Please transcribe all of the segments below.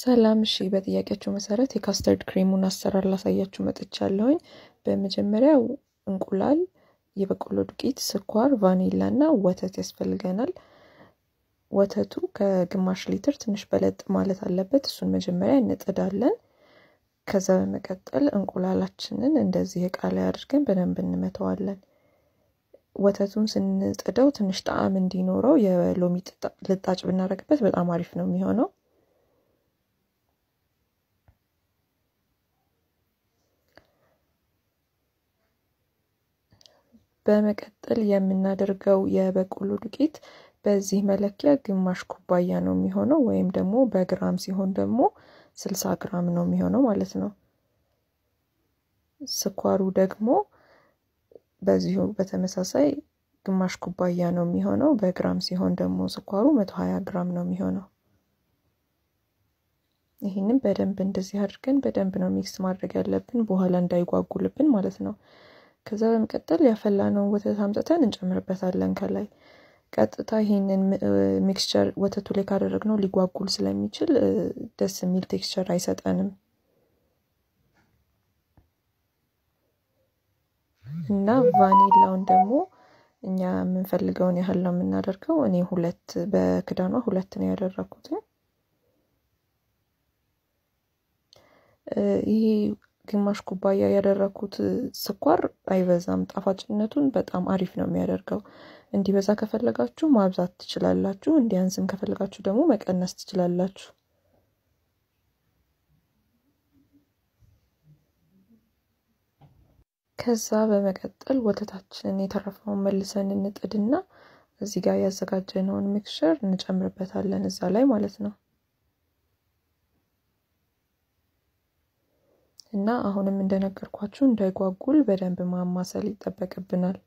ሰላም እሺ በጥያቄያችሁ መሰረት የካስተርድ ክሬሙን አሰራር ላሳያችሁ መጥቻለሁኝ። በመጀመሪያ እንቁላል፣ የበቆሎ ዱቄት፣ ስኳር፣ ቫኒላ እና ወተት ያስፈልገናል። ወተቱ ከግማሽ ሊትር ትንሽ በለጥ ማለት አለበት። እሱን መጀመሪያ እንጥዳለን። ከዛ በመቀጠል እንቁላላችንን እንደዚህ እቃ ላይ አድርገን በደንብ እንመተዋለን። ወተቱን ስንጥደው ትንሽ ጣዕም እንዲኖረው የሎሚ ልጣጭ ብናደርግበት በጣም አሪፍ ነው የሚሆነው። በመቀጠል የምናደርገው የበቆሎ ዱቄት በዚህ መለኪያ ግማሽ ኩባያ ነው የሚሆነው ወይም ደግሞ በግራም ሲሆን ደግሞ ስልሳ ግራም ነው የሚሆነው ማለት ነው። ስኳሩ ደግሞ በዚሁ በተመሳሳይ ግማሽ ኩባያ ነው የሚሆነው። በግራም ሲሆን ደግሞ ስኳሩ መቶ ሀያ ግራም ነው የሚሆነው። ይህንም በደንብ እንደዚህ አድርገን በደንብ ነው ሚክስ ማድረግ ያለብን፣ በኋላ እንዳይጓጉልብን ማለት ነው። ከዛ በመቀጠል ያፈላነውን ወተት አምጥተን እንጨምርበታለን ከላይ ቀጥታ ይሄንን ሚክስቸር ወተቱ ላይ ካደረግ ነው ሊጓጉል ስለሚችል ደስ የሚል ቴክስቸር አይሰጠንም እና ቫኒላውን ደግሞ እኛ የምንፈልገውን ያህል ነው የምናደርገው እኔ ሁለት በክዳኗ ሁለት ነው ያደረግኩትኝ ይሄ ግማሽ ኩባያ ያደረኩት ስኳር አይበዛም ጣፋጭነቱን በጣም አሪፍ ነው የሚያደርገው። እንዲበዛ ከፈለጋችሁ ማብዛት ትችላላችሁ እንዲያንስም ከፈለጋችሁ ደግሞ መቀነስ ትችላላችሁ። ከዛ በመቀጠል ወተታችንን የተረፈውን መልሰን እንጥድና እዚህ ጋር ያዘጋጀነውን ሚክስቸር እንጨምርበታለን እዛ ላይ ማለት ነው። እና አሁንም እንደነገርኳችሁ እንዳይጓጉል በደንብ ማማሰል ይጠበቅብናል።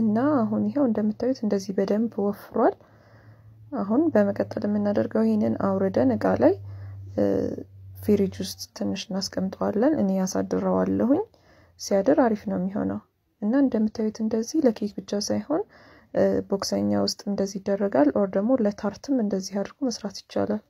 እና አሁን ይኸው እንደምታዩት እንደዚህ በደንብ ወፍሯል። አሁን በመቀጠል የምናደርገው ይህንን አውርደን እቃ ላይ ፍሪጅ ውስጥ ትንሽ እናስቀምጠዋለን። እኔ ያሳድረዋለሁኝ። ሲያድር አሪፍ ነው የሚሆነው። እና እንደምታዩት እንደዚህ ለኬክ ብቻ ሳይሆን ቦክሰኛ ውስጥ እንደዚህ ይደረጋል። ኦር ደግሞ ለታርትም እንደዚህ አድርጎ መስራት ይቻላል።